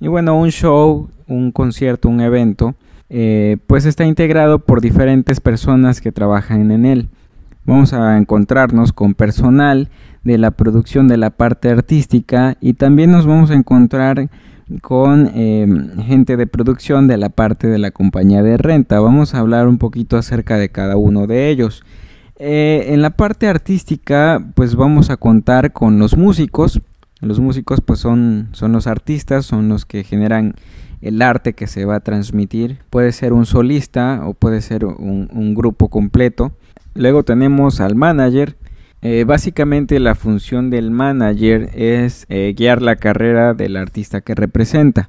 Y bueno, un show, un concierto, un evento, eh, pues está integrado por diferentes personas que trabajan en él. Vamos a encontrarnos con personal de la producción de la parte artística y también nos vamos a encontrar con em, gente de producción de la parte de la compañía de renta. Vamos a hablar un poquito acerca de cada uno de ellos. Eh, en la parte artística, pues vamos a contar con los músicos, los músicos pues son, son los artistas, son los que generan el arte que se va a transmitir. Puede ser un solista o puede ser un, grupo completo. Luego tenemos al manager. Eh, básicamente la función del manager es eh, guiar la carrera del artista que representa.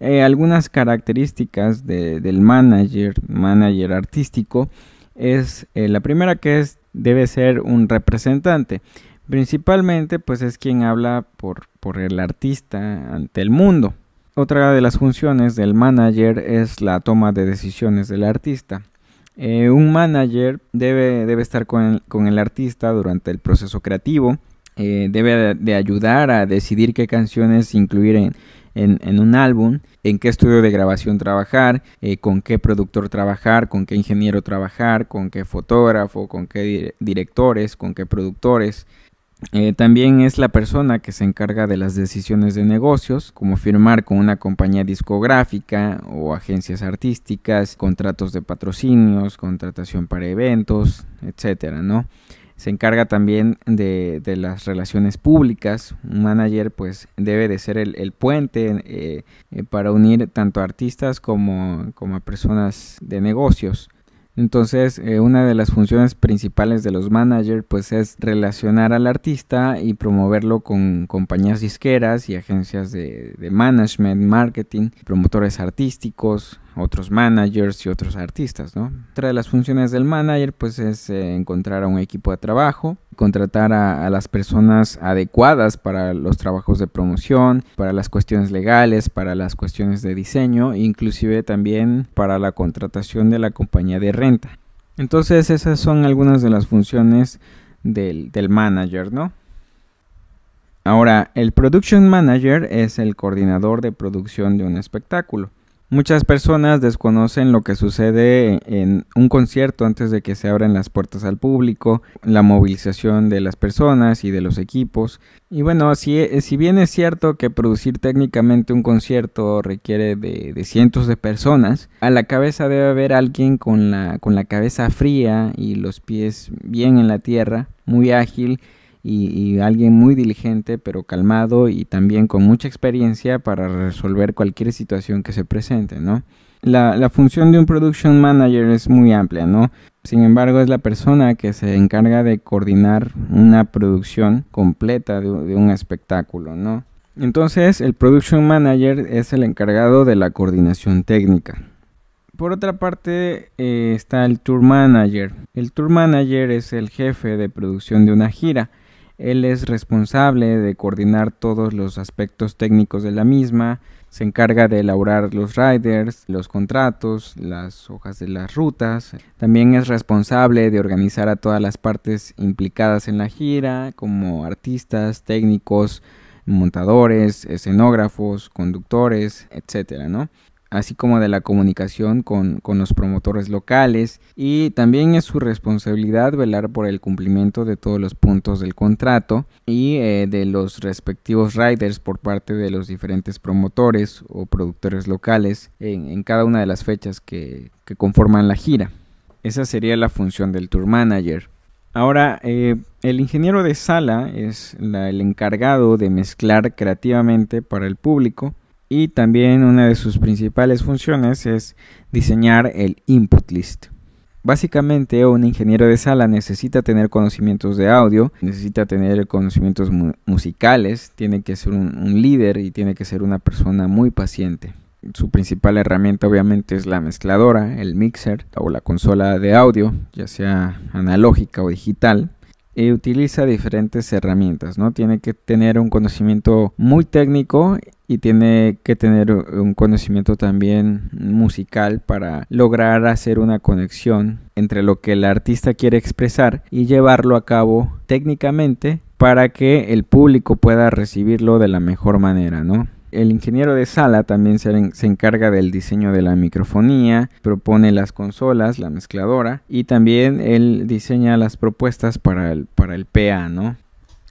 Eh, algunas características del manager, manager artístico, es la primera que es debe ser un representante. Principalmente pues es quien habla por, por el artista ante el mundo. Otra de las funciones del manager es la toma de decisiones del artista. Eh, un manager debe, debe estar con el, artista durante el proceso creativo, eh, debe de ayudar a decidir qué canciones incluir en, un álbum, en qué estudio de grabación trabajar, eh, con qué productor trabajar, con qué ingeniero trabajar, con qué fotógrafo, con qué directores, con qué productores. Eh, también es la persona que se encarga de las decisiones de negocios, como firmar con una compañía discográfica o agencias artísticas, contratos de patrocinios, contratación para eventos, etcétera, ¿no? Se encarga también de, las relaciones públicas. Un manager pues debe de ser el, puente eh, eh, para unir tanto a artistas como, como a personas de negocios. Entonces, eh, una de las funciones principales de los managers pues es relacionar al artista y promoverlo con compañías disqueras y agencias de management, marketing, promotores artísticos, otros managers y otros artistas, ¿no? Otra de las funciones del manager, pues, es eh, encontrar a un equipo de trabajo, contratar a, las personas adecuadas para los trabajos de promoción, para las cuestiones legales, para las cuestiones de diseño, inclusive también para la contratación de la compañía de renta. Entonces, esas son algunas de las funciones del, del manager, ¿no? Ahora, el Production Manager es el coordinador de producción de un espectáculo. Muchas personas desconocen lo que sucede en un concierto antes de que se abran las puertas al público, la movilización de las personas y de los equipos. Y bueno, si, e, si bien es cierto que producir técnicamente un concierto requiere de, cientos de personas, a la cabeza debe haber alguien con la, con la cabeza fría y los pies bien en la tierra, muy ágil y, alguien muy diligente pero calmado y también con mucha experiencia para resolver cualquier situación que se presente, ¿no? La, función de un production manager es muy amplia, ¿no? Sin embargo, es la persona que se encarga de coordinar una producción completa de, un espectáculo, ¿no? Entonces, el production manager es el encargado de la coordinación técnica. Por otra parte eh, está el tour manager. El tour manager es el jefe de producción de una gira. Él es responsable de coordinar todos los aspectos técnicos de la misma, se encarga de elaborar los riders, los contratos, las hojas de las rutas. También es responsable de organizar a todas las partes implicadas en la gira, como artistas, técnicos, montadores, escenógrafos, conductores, etcétera, ¿no? así como de la comunicación con, los promotores locales y también es su responsabilidad velar por el cumplimiento de todos los puntos del contrato y eh, de los respectivos riders por parte de los diferentes promotores o productores locales en, cada una de las fechas que, conforman la gira. Esa sería la función del tour manager. Ahora, eh, el ingeniero de sala es el encargado de mezclar creativamente para el público y también una de sus principales funciones es diseñar el input list. Básicamente, un ingeniero de sala necesita tener conocimientos de audio, necesita tener conocimientos musicales, tiene que ser un, líder y tiene que ser una persona muy paciente. Su principal herramienta obviamente es la mezcladora, el mixer o la consola de audio, ya sea analógica o digital. Y utiliza diferentes herramientas, ¿no? Tiene que tener un conocimiento muy técnico y tiene que tener un conocimiento también musical para lograr hacer una conexión entre lo que el artista quiere expresar y llevarlo a cabo técnicamente para que el público pueda recibirlo de la mejor manera, ¿no? el ingeniero de sala también se, encarga del diseño de la microfonía, propone las consolas, la mezcladora y también él diseña las propuestas para el, para el PA, ¿no?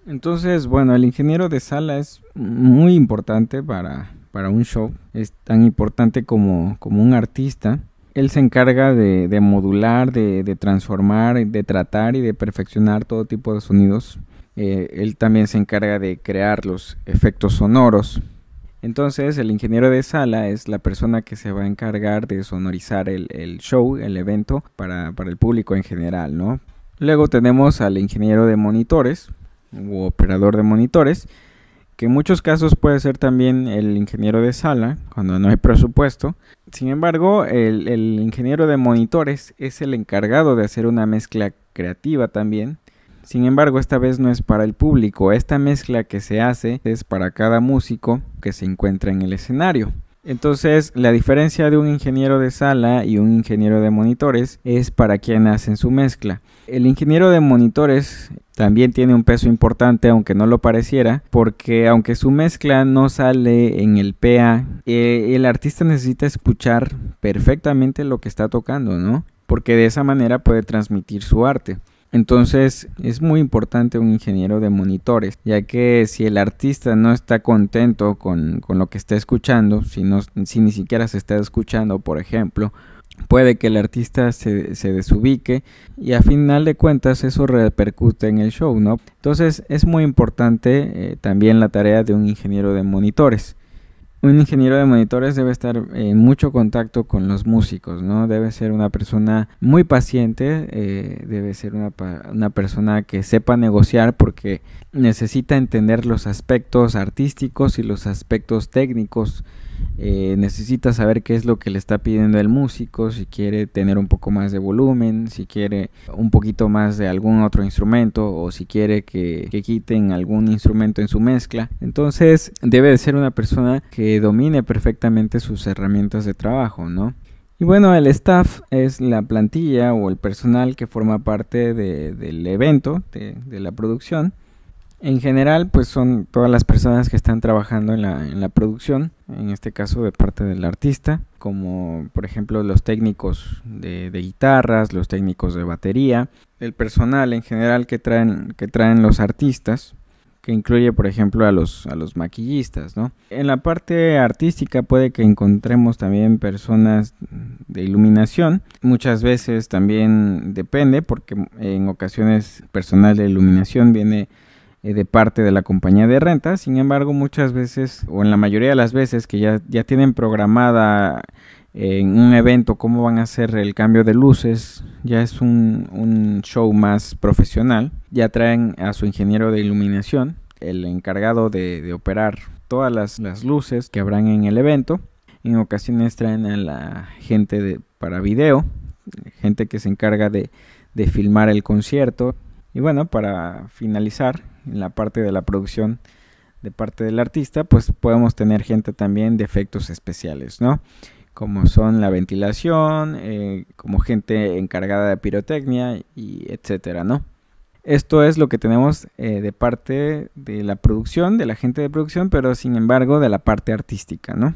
Entonces, bueno, el ingeniero de sala es muy importante para, un show. Es tan importante como, un artista. Él se encarga de, modular, de, transformar, de tratar y de perfeccionar todo tipo de sonidos. Eh, él también se encarga de crear los efectos sonoros. Entonces, el ingeniero de sala es la persona que se va a encargar de sonorizar el, show, el evento, para, para el público en general, ¿no? Luego tenemos al ingeniero de monitores, u operador de monitores, que en muchos casos puede ser también el ingeniero de sala, cuando no hay presupuesto. Sin embargo, el, el ingeniero de monitores es el encargado de hacer una mezcla creativa también. Sin embargo, esta vez no es para el público, esta mezcla que se hace es para cada músico que se encuentra en el escenario. Entonces, la diferencia de un ingeniero de sala y un ingeniero de monitores es para quien hacen su mezcla. El ingeniero de monitores también tiene un peso importante, aunque no lo pareciera, porque aunque su mezcla no sale en el PA, eh, el artista necesita escuchar perfectamente lo que está tocando, ¿no? Porque de esa manera puede transmitir su arte. Entonces es muy importante un ingeniero de monitores, ya que si el artista no está contento con, lo que está escuchando, si, si ni siquiera se está escuchando, por ejemplo, puede que el artista se, desubique y a final de cuentas eso repercute en el show, ¿no? Entonces es muy importante eh, también la tarea de un ingeniero de monitores un ingeniero de monitores debe estar eh, en mucho contacto con los músicos, ¿no? Debe ser una persona muy paciente, eh, debe ser una, una persona que sepa negociar porque necesita entender los aspectos artísticos y los aspectos técnicos eh, necesita saber qué es lo que le está pidiendo el músico, si quiere tener un poco más de volumen, si quiere un poquito más de algún otro instrumento o si quiere que, quiten algún instrumento en su mezcla. Entonces debe de ser una persona que domine perfectamente sus herramientas de trabajo, ¿no? Y bueno, el staff es la plantilla o el personal que forma parte del evento, de la producción. En general, pues son todas las personas que están trabajando en la, en la producción, en este caso de parte del artista, como por ejemplo los técnicos de, guitarras, los técnicos de batería, el personal en general que traen, que traen los artistas, que incluye por ejemplo a los, a los maquillistas, En la parte artística puede que encontremos también personas de iluminación, muchas veces también depende porque en ocasiones personal de iluminación viene eh, de parte de la compañía de renta. Sin embargo, muchas veces, o en la mayoría de las veces que ya, ya tienen programada en un evento cómo van a hacer el cambio de luces, ya es un, show más profesional. Ya traen a su ingeniero de iluminación, el encargado de, operar todas las, luces que habrán en el evento. En ocasiones traen a la gente para video, gente que se encarga de, de filmar el concierto. Y bueno, para finalizar, en la parte de la producción de parte del artista, pues podemos tener gente también de efectos especiales, ¿no? Como son la ventilación, eh, como gente encargada de pirotecnia y etcétera, ¿no? Esto es lo que tenemos eh, de parte de la producción, de la gente de producción, pero sin embargo de la parte artística, ¿no?